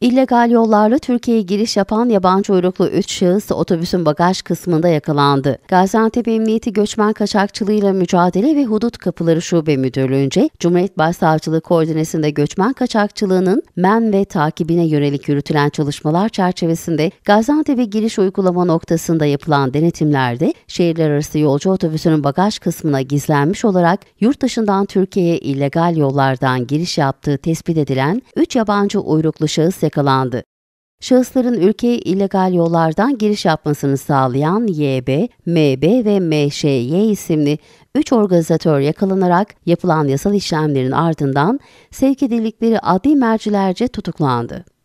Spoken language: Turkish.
İllegal yollarla Türkiye'ye giriş yapan yabancı uyruklu 3 şahıs otobüsün bagaj kısmında yakalandı. Gaziantep Emniyeti Göçmen Kaçakçılığıyla Mücadele ve Hudut Kapıları Şube Müdürlüğü'nce Cumhuriyet Başsavcılığı koordinesinde göçmen kaçakçılığının men ve takibine yönelik yürütülen çalışmalar çerçevesinde Gaziantep'e giriş uygulama noktasında yapılan denetimlerde şehirler arası yolcu otobüsünün bagaj kısmına gizlenmiş olarak yurt dışından Türkiye'ye illegal yollardan giriş yaptığı tespit edilen 3 3 yabancı uyruklu şahıs yakalandı. Şahısların ülkeye illegal yollardan giriş yapmasını sağlayan YB, MB ve MŞY isimli 3 organizatör yakalanarak yapılan yasal işlemlerin ardından sevk edildikleri adli mercilerce tutuklandı.